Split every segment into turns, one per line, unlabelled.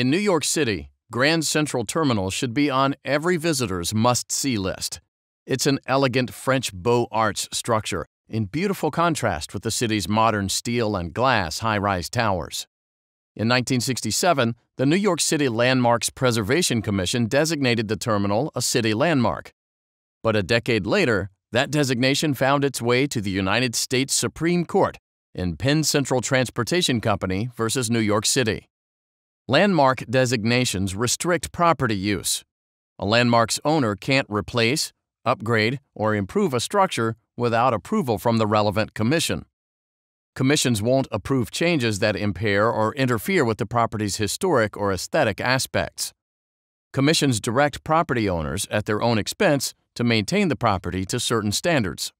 In New York City, Grand Central Terminal should be on every visitor's must-see list. It's an elegant French Beaux Arts structure in beautiful contrast with the city's modern steel and glass high-rise towers. In 1967, the New York City Landmarks Preservation Commission designated the terminal a city landmark. But a decade later, that designation found its way to the United States Supreme Court in Penn Central Transportation Company versus New York City. Landmark designations restrict property use. A landmark's owner can't replace, upgrade, or improve a structure without approval from the relevant commission. Commissions won't approve changes that impair or interfere with the property's historic or aesthetic aspects. Commissions direct property owners at their own expense to maintain the property to certain standards.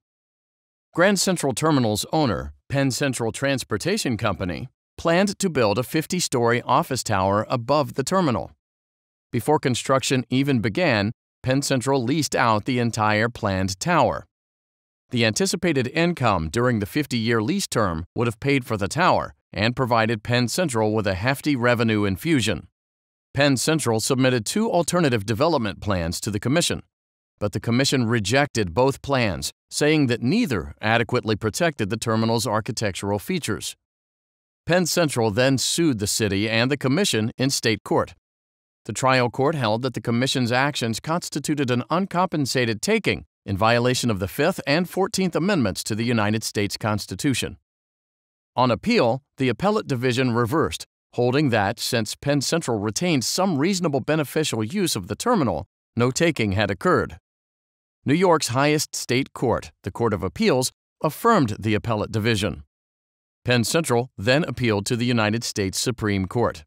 Grand Central Terminal's owner, Penn Central Transportation Company, planned to build a 50-story office tower above the terminal. Before construction even began, Penn Central leased out the entire planned tower. The anticipated income during the 50-year lease term would have paid for the tower and provided Penn Central with a hefty revenue infusion. Penn Central submitted two alternative development plans to the Commission, but the Commission rejected both plans, saying that neither adequately protected the terminal's architectural features. Penn Central then sued the city and the commission in state court. The trial court held that the commission's actions constituted an uncompensated taking in violation of the 5th and 14th Amendments to the United States Constitution. On appeal, the appellate division reversed, holding that since Penn Central retained some reasonable beneficial use of the terminal, no taking had occurred. New York's highest state court, the Court of Appeals, affirmed the appellate division. Penn Central then appealed to the United States Supreme Court.